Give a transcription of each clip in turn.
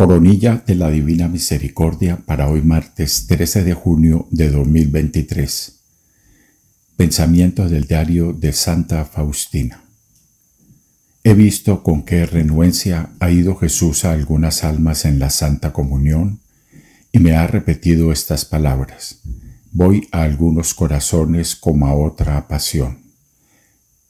Coronilla de la Divina Misericordia para hoy martes 13 de junio de 2023. Pensamientos del diario de Santa Faustina. He visto con qué renuencia ha ido Jesús a algunas almas en la Santa Comunión y me ha repetido estas palabras. Voy a algunos corazones como a otra pasión.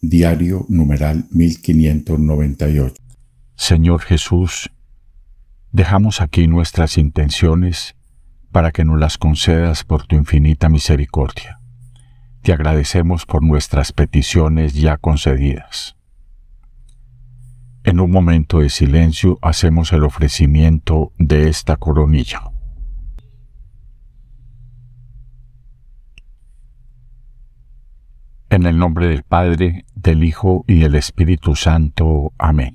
Diario numeral 1598. Señor Jesús, Dejamos aquí nuestras intenciones para que nos las concedas por tu infinita misericordia. Te agradecemos por nuestras peticiones ya concedidas. En un momento de silencio hacemos el ofrecimiento de esta coronilla. En el nombre del Padre, del Hijo y del Espíritu Santo. Amén.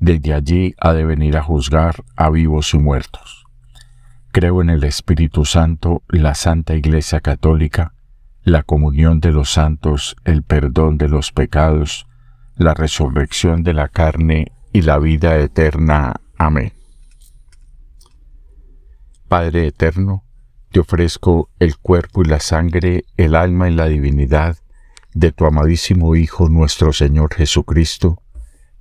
desde allí ha de venir a juzgar a vivos y muertos. Creo en el Espíritu Santo, la Santa Iglesia Católica, la comunión de los santos, el perdón de los pecados, la resurrección de la carne y la vida eterna. Amén. Padre eterno, te ofrezco el cuerpo y la sangre, el alma y la divinidad de tu amadísimo Hijo nuestro Señor Jesucristo,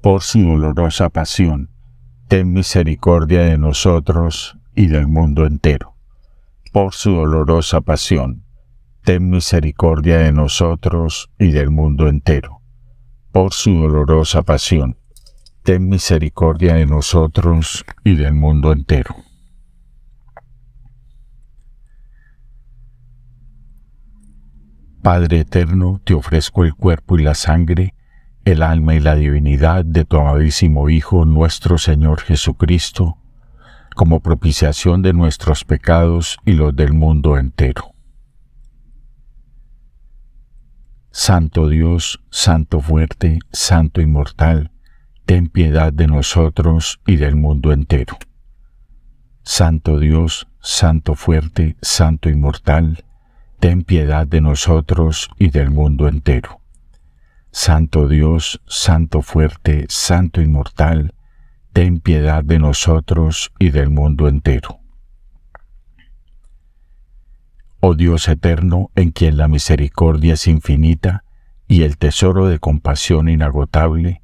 por su dolorosa pasión, ten misericordia de nosotros y del mundo entero. Por su dolorosa pasión, ten misericordia de nosotros y del mundo entero. Por su dolorosa pasión, ten misericordia de nosotros y del mundo entero. Padre eterno, te ofrezco el cuerpo y la sangre el alma y la divinidad de tu amadísimo Hijo nuestro Señor Jesucristo, como propiciación de nuestros pecados y los del mundo entero. Santo Dios, Santo fuerte, Santo inmortal, ten piedad de nosotros y del mundo entero. Santo Dios, Santo fuerte, Santo inmortal, ten piedad de nosotros y del mundo entero. Santo Dios, Santo fuerte, Santo inmortal, ten piedad de nosotros y del mundo entero. Oh Dios eterno, en quien la misericordia es infinita y el tesoro de compasión inagotable,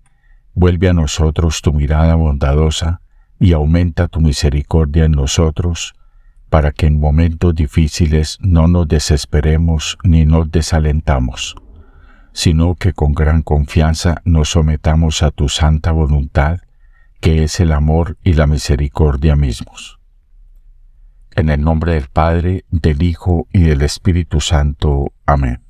vuelve a nosotros tu mirada bondadosa y aumenta tu misericordia en nosotros, para que en momentos difíciles no nos desesperemos ni nos desalentamos sino que con gran confianza nos sometamos a tu santa voluntad, que es el amor y la misericordia mismos. En el nombre del Padre, del Hijo y del Espíritu Santo. Amén.